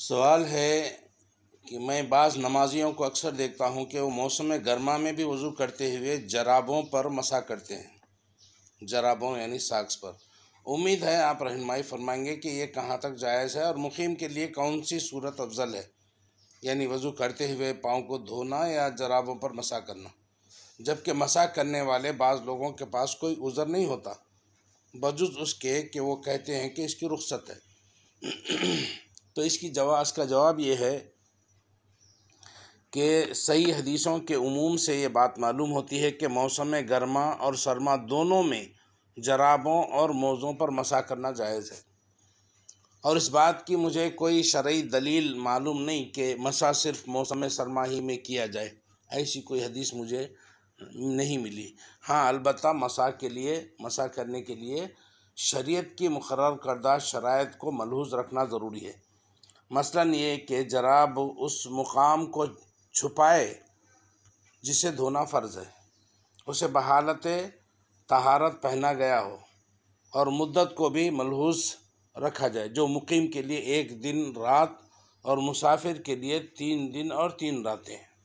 सवाल है कि मैं बाज़ नमाजियों को अक्सर देखता हूँ कि वो मौसम गर्मा में भी वज़ू करते हुए जराबों पर मसा करते हैं जराबों यानी साक्स पर उम्मीद है आप रहनमाई फरमाएंगे कि ये कहाँ तक जायज़ है और मुकीम के लिए कौन सी सूरत अफजल है यानी वज़ू करते हुए पाँव को धोना या जराबों पर मसा करना जबकि मसा करने वाले बाज़ लोगों के पास कोई उज़र नहीं होता बजुज उसके कि वो कहते हैं कि इसकी रुख्सत है तो इसकी जवाब इसका जवाब ये है कि सही हदीसों के उमूम से ये बात मालूम होती है कि मौसम गर्मा और सरमा दोनों में जराबों और मौज़ों पर मसा करना जायज़ है और इस बात की मुझे कोई शरी दलील मालूम नहीं कि मसा सिर्फ मौसम सरमा ही में किया जाए ऐसी कोई हदीस मुझे नहीं मिली हाँ अलबत् मसा के लिए मसा करने के लिए शरीयत की मुकर करदा शराइ को मलहूज रखना ज़रूरी है मसलन ये कि जराब उस मुकाम को छुपाए जिसे धोना फ़र्ज़ है उसे बहालत तहारत पहना गया हो और मुद्दत को भी मलहूस रखा जाए जो मुकीम के लिए एक दिन रात और मुसाफिर के लिए तीन दिन और तीन रातें हैं